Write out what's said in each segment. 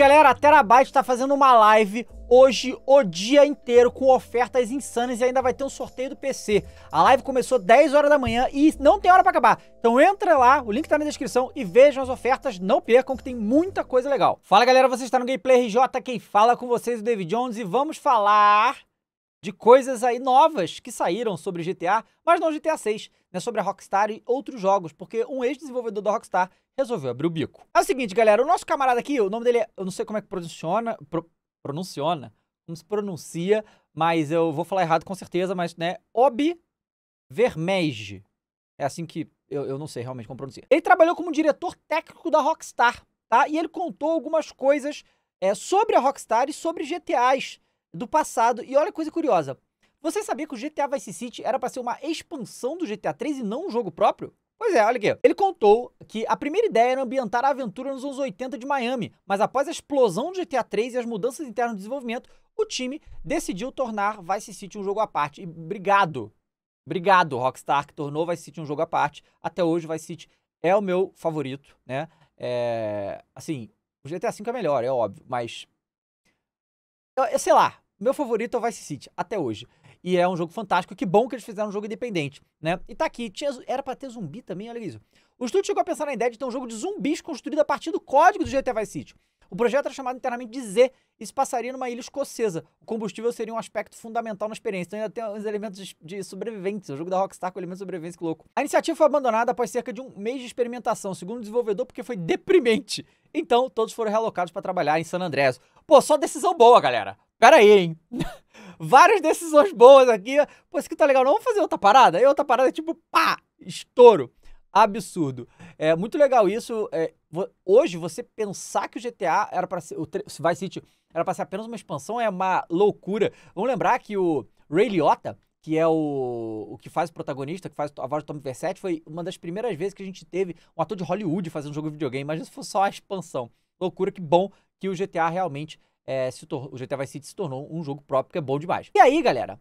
Galera, a Terabyte está fazendo uma live hoje o dia inteiro com ofertas insanas e ainda vai ter um sorteio do PC. A live começou 10 horas da manhã e não tem hora para acabar. Então entra lá, o link está na descrição e vejam as ofertas, não percam que tem muita coisa legal. Fala galera, você está no Gameplay RJ, quem fala com vocês é o David Jones e vamos falar de coisas aí novas que saíram sobre GTA, mas não GTA 6, né, sobre a Rockstar e outros jogos, porque um ex-desenvolvedor da Rockstar resolveu abrir o bico. É o seguinte, galera, o nosso camarada aqui, o nome dele é, eu não sei como é que pronunciona, pro, pronunciona, como se pronuncia, mas eu vou falar errado com certeza, mas, né, Obi Vermeij. É assim que eu, eu não sei realmente como pronuncia. Ele trabalhou como diretor técnico da Rockstar, tá? E ele contou algumas coisas é, sobre a Rockstar e sobre GTAs do passado. E olha coisa curiosa. Você sabia que o GTA Vice City era para ser uma expansão do GTA 3 e não um jogo próprio? Pois é, olha aqui. Ele contou que a primeira ideia era ambientar a aventura nos anos 80 de Miami, mas após a explosão do GTA 3 e as mudanças internas de desenvolvimento, o time decidiu tornar Vice City um jogo à parte. E obrigado. Obrigado, Rockstar, que tornou Vice City um jogo à parte. Até hoje, Vice City é o meu favorito, né? É... Assim, o GTA V é melhor, é óbvio, mas eu, sei lá, meu favorito é o Vice City, até hoje. E é um jogo fantástico. Que bom que eles fizeram um jogo independente, né? E tá aqui, tinha, era pra ter zumbi também, olha isso. O estúdio chegou a pensar na ideia de ter um jogo de zumbis construído a partir do código do GTA é Vice City. O projeto era chamado internamente de Z e se passaria numa ilha escocesa. O combustível seria um aspecto fundamental na experiência. Então ainda tem uns elementos de sobrevivência, O jogo da Rockstar com elementos de sobrevivência, que louco. A iniciativa foi abandonada após cerca de um mês de experimentação, segundo o desenvolvedor, porque foi deprimente. Então todos foram realocados para trabalhar em San Andreas. Pô, só decisão boa, galera. Pera aí, hein? Várias decisões boas aqui. Pô, isso aqui tá legal. Não, vamos fazer outra parada? E outra parada é tipo, pá, estouro. Absurdo. É muito legal isso. É, hoje, você pensar que o GTA era para ser. O Vice City era para ser apenas uma expansão é uma loucura. Vamos lembrar que o Ray Liotta, que é o, o que faz o protagonista, que faz a voz do Tom Vercetti foi uma das primeiras vezes que a gente teve um ator de Hollywood fazendo um jogo de videogame. Mas isso foi só a expansão. Loucura, que bom que o GTA realmente. É, se o GTA Vice City se tornou um jogo próprio, que é bom demais. E aí, galera,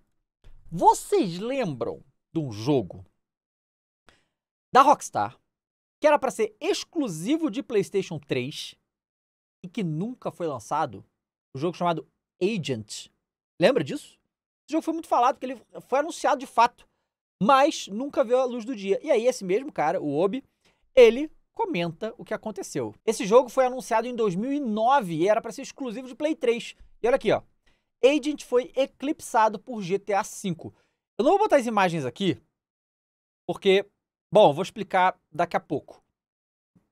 vocês lembram de um jogo da Rockstar que era para ser exclusivo de PlayStation 3 e que nunca foi lançado, o um jogo chamado Agent. Lembra disso? Esse jogo foi muito falado, porque ele foi anunciado de fato, mas nunca viu a luz do dia. E aí esse mesmo cara, o Obi, ele comenta o que aconteceu. Esse jogo foi anunciado em 2009 e era para ser exclusivo de Play 3. E olha aqui, ó. Agent foi eclipsado por GTA V. Eu não vou botar as imagens aqui, porque Bom, vou explicar daqui a pouco.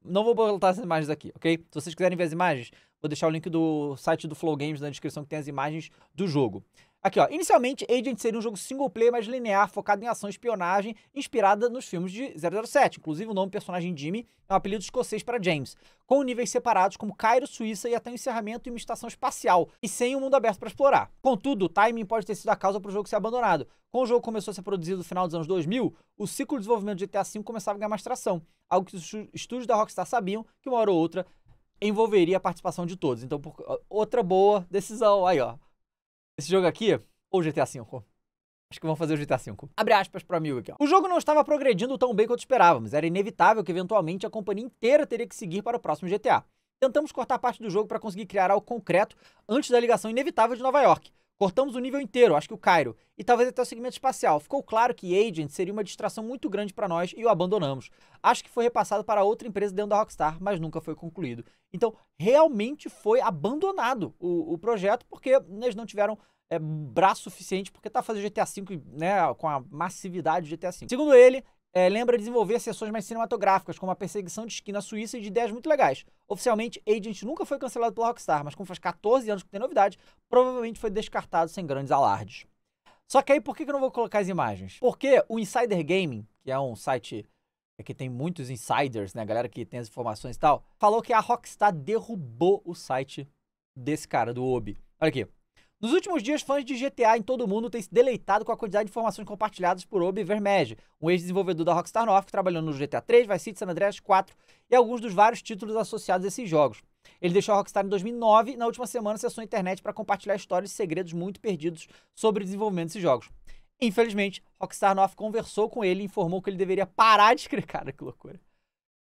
Não vou botar as imagens aqui, ok? Se vocês quiserem ver as imagens, vou deixar o link do site do Flow Games na descrição que tem as imagens do jogo. Aqui, ó. Inicialmente, Agent seria um jogo single player mais linear, focado em ação e espionagem, inspirada nos filmes de 007. Inclusive, o nome do personagem Jimmy é um apelido escocês para James, com níveis separados como Cairo, Suíça e até o um encerramento em uma estação espacial, e sem um mundo aberto para explorar. Contudo, o timing pode ter sido a causa para o jogo ser abandonado. Quando o jogo começou a ser produzido no final dos anos 2000, o ciclo de desenvolvimento de GTA V começava a ganhar mais tração, algo que os estúdios da Rockstar sabiam que uma hora ou outra envolveria a participação de todos. Então, por... outra boa decisão aí, ó. Esse jogo aqui, ou GTA V. Acho que vão fazer o GTA V. Abre aspas pro amigo aqui, ó. O jogo não estava progredindo tão bem quanto esperávamos. Era inevitável que eventualmente a companhia inteira teria que seguir para o próximo GTA. Tentamos cortar parte do jogo para conseguir criar algo concreto antes da ligação inevitável de Nova York. Cortamos o nível inteiro, acho que o Cairo, e talvez até o segmento espacial. Ficou claro que Agent seria uma distração muito grande para nós e o abandonamos. Acho que foi repassado para outra empresa dentro da Rockstar, mas nunca foi concluído. Então, realmente foi abandonado o, o projeto porque eles não tiveram é, braço suficiente porque tá fazendo GTA V, né, com a massividade do GTA V. Segundo ele, é, lembra desenvolver sessões mais cinematográficas, como a perseguição de esquina suíça e de ideias muito legais. Oficialmente, Agent nunca foi cancelado pela Rockstar, mas como faz 14 anos que tem novidade, provavelmente foi descartado sem grandes alardes. Só que aí por que eu não vou colocar as imagens? Porque o Insider Gaming, que é um site é que tem muitos insiders, né, galera que tem as informações e tal, falou que a Rockstar derrubou o site desse cara, do Obi. Olha aqui. Nos últimos dias, fãs de GTA em todo o mundo têm se deleitado com a quantidade de informações compartilhadas por Obi Vermege, um ex-desenvolvedor da Rockstar North que trabalhou no GTA 3, Vice City, San Andreas 4 e alguns dos vários títulos associados a esses jogos. Ele deixou a Rockstar em 2009 e na última semana acessou a internet para compartilhar histórias e segredos muito perdidos sobre o desenvolvimento desses jogos. Infelizmente, Rockstar North conversou com ele e informou que ele deveria parar de escrever. Cara, que loucura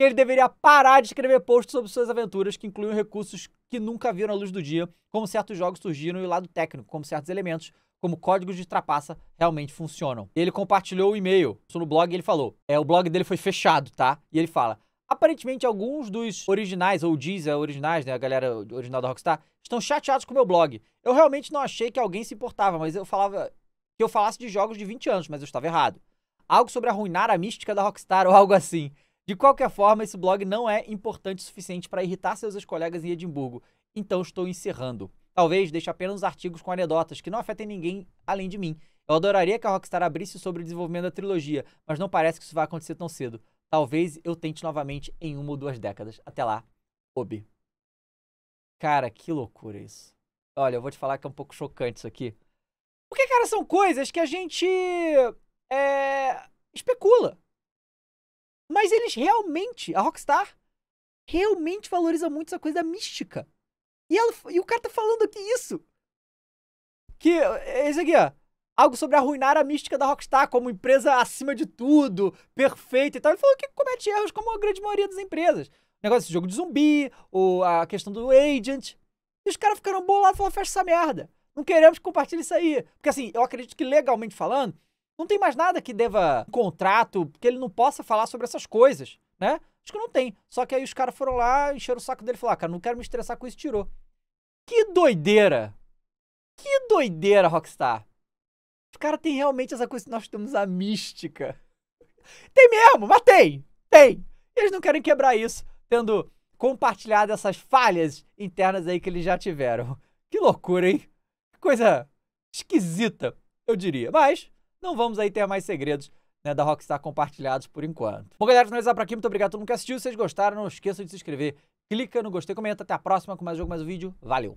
ele deveria parar de escrever posts sobre suas aventuras que incluem recursos que nunca viram a luz do dia, como certos jogos surgiram e o lado técnico, como certos elementos, como códigos de trapaça, realmente funcionam. Ele compartilhou o e-mail no blog e ele falou: é, o blog dele foi fechado, tá? E ele fala. Aparentemente, alguns dos originais, ou diz originais, né? A galera original da Rockstar, estão chateados com o meu blog. Eu realmente não achei que alguém se importava, mas eu falava que eu falasse de jogos de 20 anos, mas eu estava errado. Algo sobre arruinar a mística da Rockstar ou algo assim. De qualquer forma, esse blog não é importante o suficiente para irritar seus colegas em Edimburgo, então estou encerrando. Talvez deixe apenas artigos com anedotas que não afetem ninguém além de mim. Eu adoraria que a Rockstar abrisse sobre o desenvolvimento da trilogia, mas não parece que isso vai acontecer tão cedo. Talvez eu tente novamente em uma ou duas décadas. Até lá, Obi. Cara, que loucura isso. Olha, eu vou te falar que é um pouco chocante isso aqui. Porque, cara, são coisas que a gente é, especula. Mas eles realmente, a Rockstar, realmente valoriza muito essa coisa mística. E, ela, e o cara tá falando aqui isso. Que, esse é, é aqui, ó. Algo sobre arruinar a mística da Rockstar como empresa acima de tudo, perfeita e tal. Ele falou que comete erros como a grande maioria das empresas. O negócio desse jogo de zumbi, ou a questão do Agent. E os caras ficaram bolados e falaram, fecha essa merda. Não queremos que compartilhe isso aí. Porque assim, eu acredito que legalmente falando, não tem mais nada que deva um contrato, que ele não possa falar sobre essas coisas, né? Acho que não tem. Só que aí os caras foram lá, encheram o saco dele e falaram, ah, cara, não quero me estressar com isso, tirou. Que doideira! Que doideira, Rockstar! Os caras têm realmente essa coisa que nós temos a mística. Tem mesmo, mas tem! Tem! Eles não querem quebrar isso, tendo compartilhado essas falhas internas aí que eles já tiveram. Que loucura, hein? Que coisa esquisita, eu diria. Mas não vamos aí ter mais segredos né, da Rockstar compartilhados por enquanto. Bom, galera, finalizar por aqui. Muito obrigado a todo mundo que assistiu. Se vocês gostaram, não esqueçam de se inscrever. Clica no gostei, comenta. Até a próxima com mais jogo, mais um vídeo. Valeu!